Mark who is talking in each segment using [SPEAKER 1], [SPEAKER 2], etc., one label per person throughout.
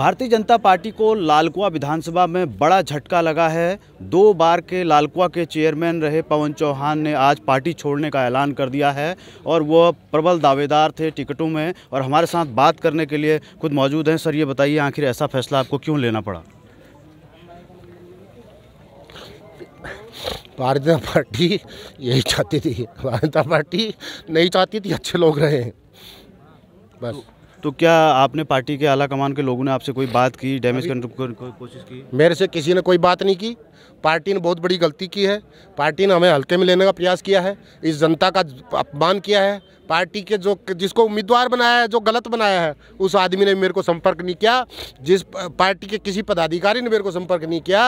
[SPEAKER 1] भारतीय जनता पार्टी को लालकुआ विधानसभा में बड़ा झटका लगा है दो बार के लालकुआ के चेयरमैन रहे पवन चौहान ने आज पार्टी छोड़ने का ऐलान कर दिया है और वह प्रबल दावेदार थे टिकटों में और हमारे साथ बात करने के लिए खुद मौजूद हैं सर ये बताइए आखिर ऐसा फैसला आपको क्यों लेना पड़ा
[SPEAKER 2] भारतीय जनता पार्टी यही चाहती थी भारतीय जनता पार्टी नहीं चाहती थी अच्छे लोग रहे हैं
[SPEAKER 1] बस तो क्या आपने पार्टी के आला कमान के लोगों ने आपसे कोई बात की डैमेज करने की कोशिश की मेरे से किसी ने कोई बात नहीं की पार्टी ने बहुत
[SPEAKER 2] बड़ी गलती की है पार्टी ने हमें हल्के में लेने का प्रयास किया है इस जनता का अपमान किया है पार्टी के जो जिसको उम्मीदवार बनाया है जो गलत बनाया है उस आदमी ने मेरे को संपर्क नहीं किया जिस पार्टी के किसी पदाधिकारी ने मेरे को संपर्क नहीं किया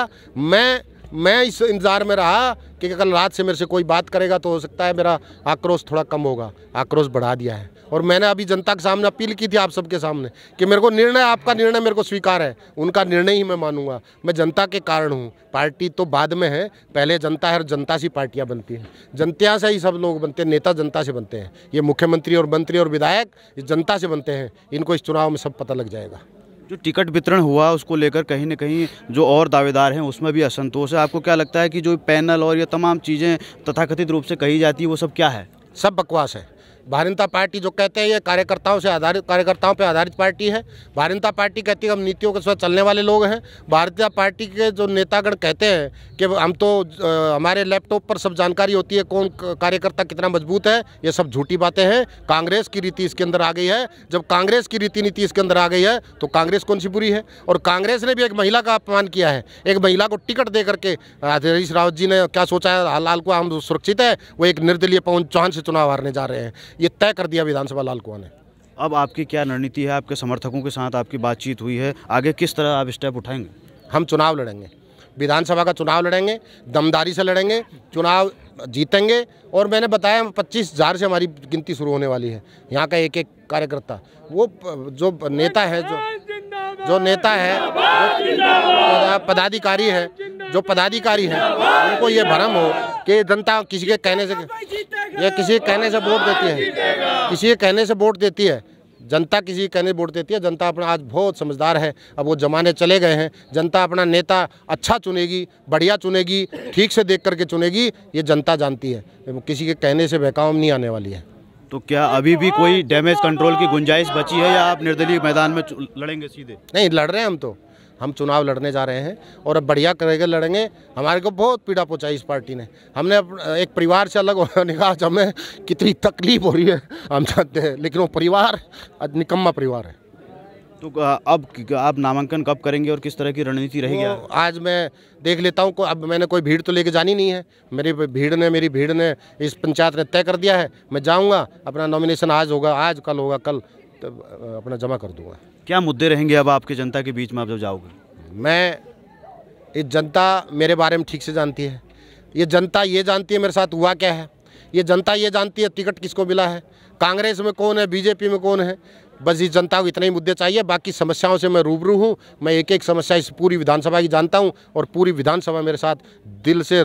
[SPEAKER 2] मैं मैं इस इंतज़ार में रहा कि कल रात से मेरे से कोई बात करेगा तो हो सकता है मेरा आक्रोश थोड़ा कम होगा आक्रोश बढ़ा दिया है और मैंने अभी जनता के सामने अपील की थी आप सबके सामने कि मेरे को निर्णय आपका निर्णय मेरे को स्वीकार है उनका निर्णय ही मैं मानूंगा मैं जनता के कारण हूँ पार्टी तो बाद में है पहले जनता है और जनता से पार्टियाँ बनती हैं जनता से ही सब लोग बनते हैं नेता जनता से बनते हैं ये मुख्यमंत्री और मंत्री और विधायक जनता से बनते हैं इनको इस चुनाव में सब पता लग जाएगा
[SPEAKER 1] जो टिकट वितरण हुआ उसको लेकर कहीं ना कहीं जो और दावेदार हैं उसमें भी असंतोष है आपको क्या लगता है कि जो पैनल और ये तमाम चीज़ें तथाकथित रूप से कही जाती है वो सब क्या है सब बकवास है
[SPEAKER 2] भारतीय जनता पार्टी जो कहते हैं ये कार्यकर्ताओं से आधारित कार्यकर्ताओं पर आधारित पार्टी है भारतीय जनता पार्टी कहती है हम नीतियों के साथ चलने वाले लोग हैं भारतीय जनता पार्टी के जो नेतागण कहते हैं कि हम तो हमारे लैपटॉप पर सब जानकारी होती है कौन कार्यकर्ता कितना मजबूत है ये सब झूठी बातें हैं कांग्रेस की रीति इसके अंदर आ गई है जब कांग्रेस की रीति नीति इसके अंदर आ गई है तो कांग्रेस कौन सी बुरी है और कांग्रेस ने भी एक महिला का अपमान किया है एक महिला को टिकट दे करके हरीश रावत जी ने क्या सोचा है लाल को हम सुरक्षित है वो एक निर्दलीय पवन चौहान से चुनाव हारने जा रहे हैं
[SPEAKER 1] ये तय कर दिया विधानसभा लाल कुआ ने अब आपकी क्या रणनीति है आपके समर्थकों के साथ आपकी बातचीत हुई है आगे किस तरह आप स्टेप उठाएंगे हम चुनाव लड़ेंगे विधानसभा का चुनाव लड़ेंगे
[SPEAKER 2] दमदारी से लड़ेंगे चुनाव जीतेंगे और मैंने बताया पच्चीस हज़ार से हमारी गिनती शुरू होने वाली है यहाँ का एक एक कार्यकर्ता वो जो नेता है जो जो नेता है पदाधिकारी है जो पदाधिकारी है उनको ये भ्रम हो कि जनता किसी के कहने से ये किसी कहने से वोट देती है किसी कहने से वोट देती है जनता किसी कहने वोट देती है जनता अपना आज बहुत समझदार है अब वो जमाने चले गए हैं जनता अपना नेता अच्छा चुनेगी बढ़िया चुनेगी ठीक से देख करके चुनेगी ये जनता जानती है किसी के कहने से बहकाव नहीं आने वाली है
[SPEAKER 1] तो क्या अभी भी कोई डैमेज कंट्रोल की गुंजाइश बची है या आप निर्दलीय मैदान में लड़ेंगे सीधे
[SPEAKER 2] नहीं लड़ रहे हैं हम तो हम चुनाव लड़ने जा रहे हैं और अब बढ़िया करके लड़ेंगे हमारे को बहुत पीड़ा पहुँचाई इस पार्टी ने हमने एक परिवार से अलग होने का आज हमें कितनी तकलीफ हो रही है हम जानते हैं लेकिन वो परिवार निकम्मा परिवार है तो अब आप नामांकन कब करेंगे और किस तरह की रणनीति रहेगी तो आज मैं देख लेता हूँ अब मैंने कोई भीड़ तो लेके जानी नहीं है मेरी भीड़ ने मेरी भीड़ ने इस पंचायत ने तय कर दिया है मैं जाऊँगा अपना नॉमिनेशन आज होगा आज कल होगा कल तब अपना जमा कर दूंगा
[SPEAKER 1] क्या मुद्दे रहेंगे अब आपके
[SPEAKER 2] जनता के बीच में आप जब जाओगे मैं ये जनता मेरे बारे में ठीक से जानती है ये जनता ये जानती है मेरे साथ हुआ क्या है ये जनता ये जानती है टिकट किसको मिला है कांग्रेस में कौन है बीजेपी में कौन है बस इस जनता को इतने ही मुद्दे चाहिए बाकी समस्याओं से मैं रूबरू हूँ मैं एक एक समस्या इस पूरी विधानसभा की जानता हूँ और पूरी विधानसभा मेरे साथ दिल से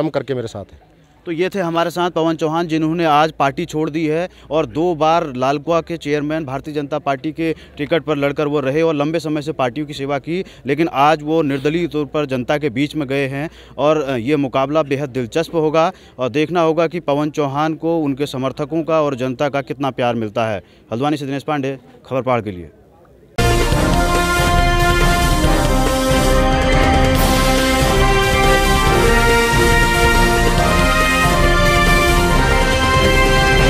[SPEAKER 2] जम करके मेरे साथ है
[SPEAKER 1] तो ये थे हमारे साथ पवन चौहान जिन्होंने आज पार्टी छोड़ दी है और दो बार लालकुआ के चेयरमैन भारतीय जनता पार्टी के टिकट पर लड़कर वो रहे और लंबे समय से पार्टियों की सेवा की लेकिन आज वो निर्दलीय तौर पर जनता के बीच में गए हैं और ये मुकाबला बेहद दिलचस्प होगा और देखना होगा कि पवन चौहान को उनके समर्थकों का और जनता का कितना प्यार मिलता है हल्द्वानी से दिनेश पांडे खबर पहाड़ के लिए